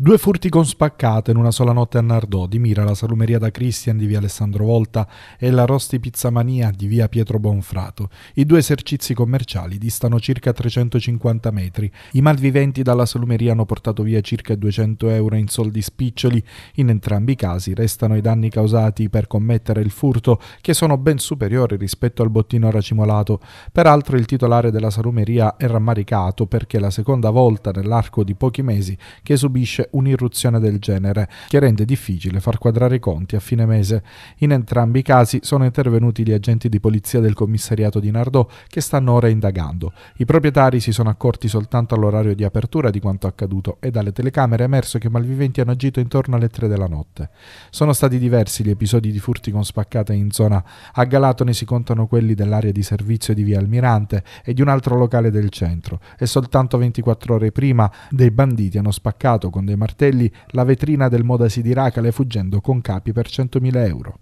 Due furti con spaccate in una sola notte a Nardò, di Mira la salumeria da Christian di via Alessandro Volta e la Rosti Pizzamania di via Pietro Bonfrato. I due esercizi commerciali distano circa 350 metri. I malviventi dalla salumeria hanno portato via circa 200 euro in soldi spiccioli. In entrambi i casi restano i danni causati per commettere il furto, che sono ben superiori rispetto al bottino racimolato. Peraltro il titolare della salumeria è rammaricato perché è la seconda volta nell'arco di pochi mesi che subisce un'irruzione del genere, che rende difficile far quadrare i conti a fine mese. In entrambi i casi sono intervenuti gli agenti di polizia del commissariato di Nardò che stanno ora indagando. I proprietari si sono accorti soltanto all'orario di apertura di quanto accaduto e dalle telecamere è emerso che i malviventi hanno agito intorno alle 3 della notte. Sono stati diversi gli episodi di furti con spaccate in zona. A Galatone si contano quelli dell'area di servizio di Via Almirante e di un altro locale del centro e soltanto 24 ore prima dei banditi hanno spaccato con dei martelli la vetrina del Modasi di Racale fuggendo con capi per 100.000 euro.